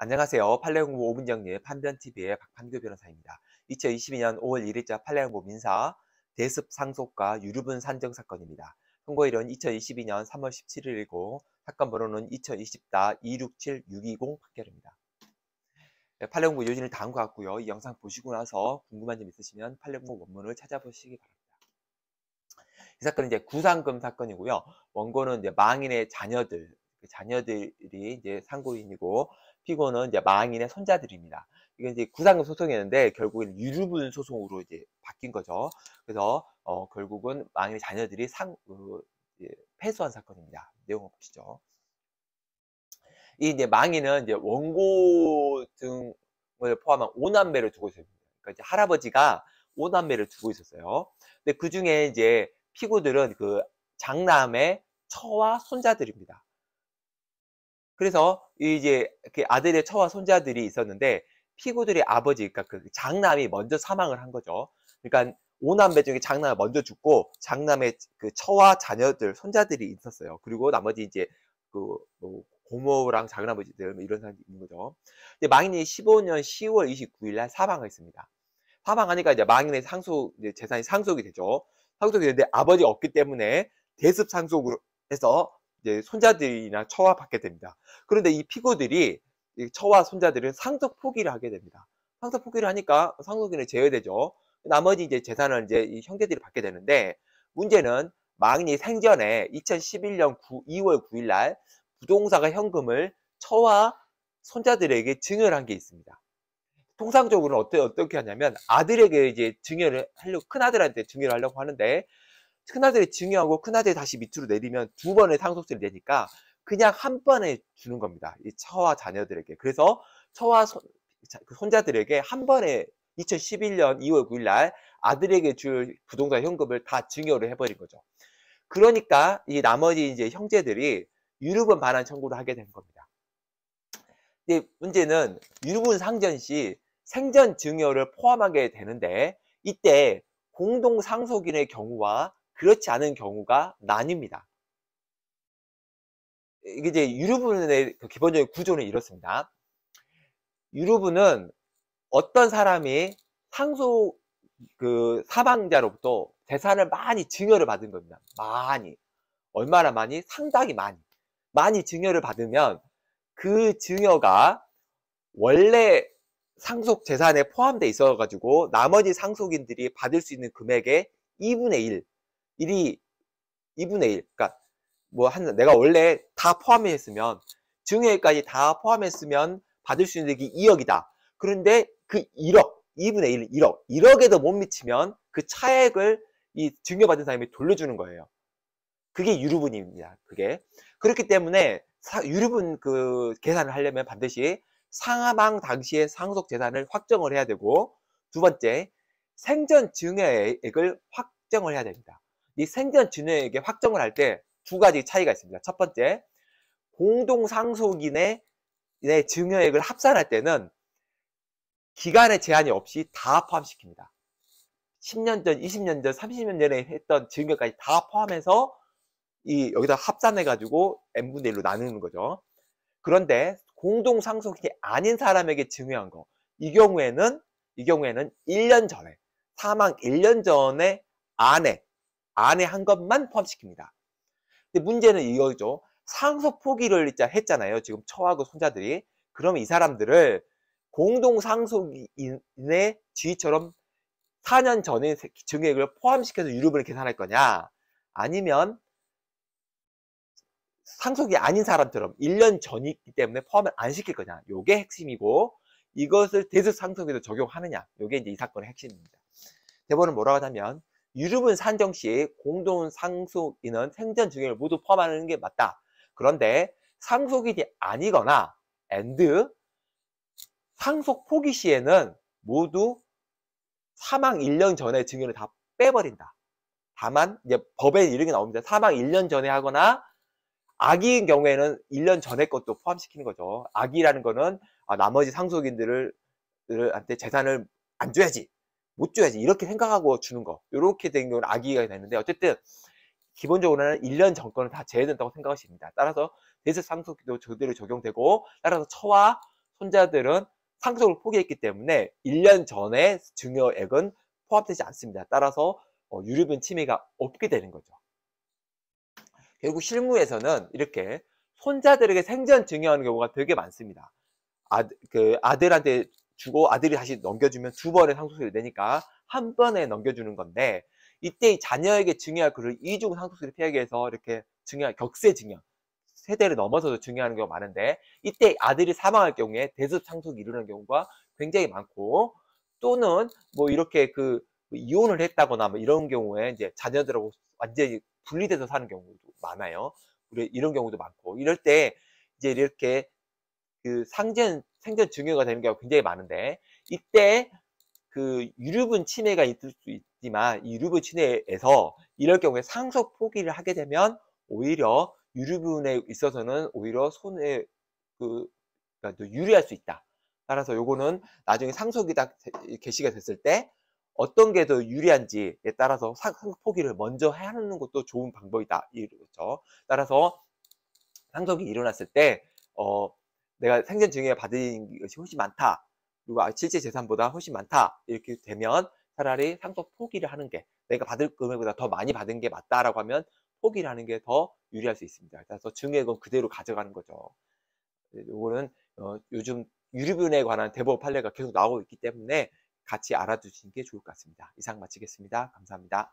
안녕하세요. 판례공부 5분 정리 판변TV의 박판교 변호사입니다. 2022년 5월 1일자 판례공부 민사 대습 상속과 유류분 산정 사건입니다. 선고일은 2022년 3월 17일이고 사건 번호는 2 0 2 4 2 6 7 6 2 0 판결입니다. 네, 판례공부 요지는 다음과 같고요. 이 영상 보시고 나서 궁금한 점 있으시면 판례공부 원문을 찾아보시기 바랍니다. 이 사건은 이제 구상금 사건이고요. 원고는 이제 망인의 자녀들, 그 자녀들이 이제 상고인이고 피고는 이제 망인의 손자들입니다. 이건 이제 구상금 소송이었는데 결국은 유류분 소송으로 이제 바뀐 거죠. 그래서 어, 결국은 망인의 자녀들이 상 어, 패소한 사건입니다. 내용 보시죠. 이 이제 망인은 이제 원고 등을 포함한 5남매를 두고 있습니다. 그러니까 이제 할아버지가 5남매를 두고 있었어요. 근데 그 중에 이제 피고들은 그 장남의 처와 손자들입니다. 그래서 이제 그 아들의 처와 손자들이 있었는데 피고들의 아버지, 그러니까 그 장남이 먼저 사망을 한 거죠. 그러니까 오남매 중에 장남이 먼저 죽고 장남의 그 처와 자녀들, 손자들이 있었어요. 그리고 나머지 이제 그뭐 고모랑 작은아버지들 뭐 이런 사람들이 있는 거죠. 이제 망인이 15년 10월 29일 날 사망했습니다. 사망하니까 이제 망인의 상속 이제 재산이 상속이 되죠. 상속이 되는데 아버지 없기 때문에 대습 상속으로 해서 이제 손자들이나 처와 받게 됩니다. 그런데 이 피고들이 이 처와 손자들은 상속 포기를 하게 됩니다. 상속 포기를 하니까 상속인을 제외되죠. 나머지 이제 재산을 이제 이 형제들이 받게 되는데 문제는 망인이 생전에 2011년 9, 2월 9일 날 부동사가 현금을 처와 손자들에게 증여한 게 있습니다. 통상적으로는 어떻게, 어떻게 하냐면 아들에게 이제 증여를 하려고 큰 아들한테 증여를 하려고 하는데 큰아들이 증여하고 큰아들이 다시 밑으로 내리면 두 번의 상속세를 내니까 그냥 한 번에 주는 겁니다. 이 처와 자녀들에게. 그래서 처와 손, 그 손자들에게 한 번에 2011년 2월 9일 날 아들에게 줄 부동산 현금을 다 증여를 해버린 거죠. 그러니까 이 나머지 이제 형제들이 유류분 반환 청구를 하게 된 겁니다. 이제 문제는 유류분 상전 시 생전 증여를 포함하게 되는데 이때 공동 상속인의 경우와 그렇지 않은 경우가 나뉩니다. 이제 유류분의 그 기본적인 구조는 이렇습니다. 유류분은 어떤 사람이 상속 그 사망자로부터 재산을 많이 증여를 받은 겁니다. 많이. 얼마나 많이? 상당히 많이. 많이 증여를 받으면 그 증여가 원래 상속 재산에 포함돼 있어 가지고 나머지 상속인들이 받을 수 있는 금액의 2분의 1 1이 2분의 1. 그러니까 뭐한 내가 원래 다 포함했으면 증여까지 액다 포함했으면 받을 수 있는 게 2억이다. 그런데 그 1억, 2분의 1, 1억, 1억에도 못 미치면 그 차액을 이 증여받은 사람이 돌려주는 거예요. 그게 유류분입니다. 그게. 그렇기 때문에 사, 유류분 그 계산을 하려면 반드시 상하방 당시의 상속 재산을 확정을 해야 되고 두 번째 생전 증여액을 확정을 해야 됩니다. 이 생전 증여액의 확정을 할 때 두 가지 차이가 있습니다. 첫 번째, 공동상속인의 증여액을 합산할 때는 기간의 제한이 없이 다 포함시킵니다. 10년 전, 20년 전, 30년 전에 했던 증여까지 다 포함해서 이 여기다 합산해가지고 n분의 1로 나누는 거죠. 그런데 공동상속이 아닌 사람에게 증여한 거. 이 경우에는 이 경우에는 1년 전에 사망 1년 전에 아내 안에 한 것만 포함시킵니다. 근데 문제는 이거죠. 상속 포기를 했잖아요. 지금 처하고 손자들이. 그럼 이 사람들을 공동상속인의 지위처럼 4년 전에 증액을 포함시켜서 유류분을 계산할 거냐? 아니면 상속이 아닌 사람처럼 1년 전이기 때문에 포함을 안 시킬 거냐? 요게 핵심이고 이것을 대수 상속에도 적용하느냐? 요게 이제 이 사건의 핵심입니다. 대본은 뭐라고 하냐면 유류분 산정 시 공동 상속인은 생전 증여를 모두 포함하는 게 맞다. 그런데 상속인이 아니거나 and 상속 포기 시에는 모두 사망 1년 전에 증여를 다 빼버린다. 다만 이제 법에 이르게 나옵니다. 사망 1년 전에 하거나 아기인 경우에는 1년 전에 것도 포함시키는 거죠. 아기라는 거는 아, 나머지 상속인들을 한테 재산을 안 줘야지 못 줘야지 이렇게 생각하고 주는 거 이렇게 된 경우는 아기가 되는데 어쨌든 기본적으로는 1년 정권을 다 제외된다고 생각하십니다. 따라서 대세 상속도 제대로 적용되고 따라서 처와 손자들은 상속을 포기했기 때문에 1년 전에 증여액은 포함되지 않습니다. 따라서 어, 유류분 침해가 없게 되는 거죠. 결국 실무에서는 이렇게 손자들에게 생전 증여하는 경우가 되게 많습니다. 아, 그 아들한테 주고 아들이 다시 넘겨주면 두 번의 상속세를 내니까 한 번에 넘겨주는 건데 이때 자녀에게 증여할 그를 이중 상속세를 피하기 위해서 이렇게 증여 격세 증여 세대를 넘어서도 증여하는 경우가 많은데 이때 아들이 사망할 경우에 대습 상속이 이르는 경우가 굉장히 많고 또는 뭐 이렇게 그 이혼을 했다거나 뭐 이런 경우에 이제 자녀들하고 완전히 분리돼서 사는 경우도 많아요. 이런 경우도 많고 이럴 때 이제 이렇게 그 상전 생전 증여가 되는 경우가 굉장히 많은데 이때 그 유류분 침해가 있을 수 있지만 유류분 침해에서 이럴 경우에 상속 포기를 하게 되면 오히려 유류분에 있어서는 오히려 손해그 그러니까 유리할 수 있다. 따라서 요거는 나중에 상속이 딱 개시가 됐을 때 어떤 게 더 유리한지에 따라서 상속 포기를 먼저 하는 것도 좋은 방법이다. 이렇죠. 따라서 상속이 일어났을 때 어, 내가 생전 증여에 받은 것이 훨씬 많다. 그리고 아, 실제 재산보다 훨씬 많다. 이렇게 되면 차라리 상속 포기를 하는 게 내가 받을 금액보다 더 많이 받은 게 맞다라고 하면 포기를 하는 게 더 유리할 수 있습니다. 그래서 증액은 그대로 가져가는 거죠. 이거는 네, 어, 요즘 유류분에 관한 대법 판례가 계속 나오고 있기 때문에 같이 알아두시는 게 좋을 것 같습니다. 이상 마치겠습니다. 감사합니다.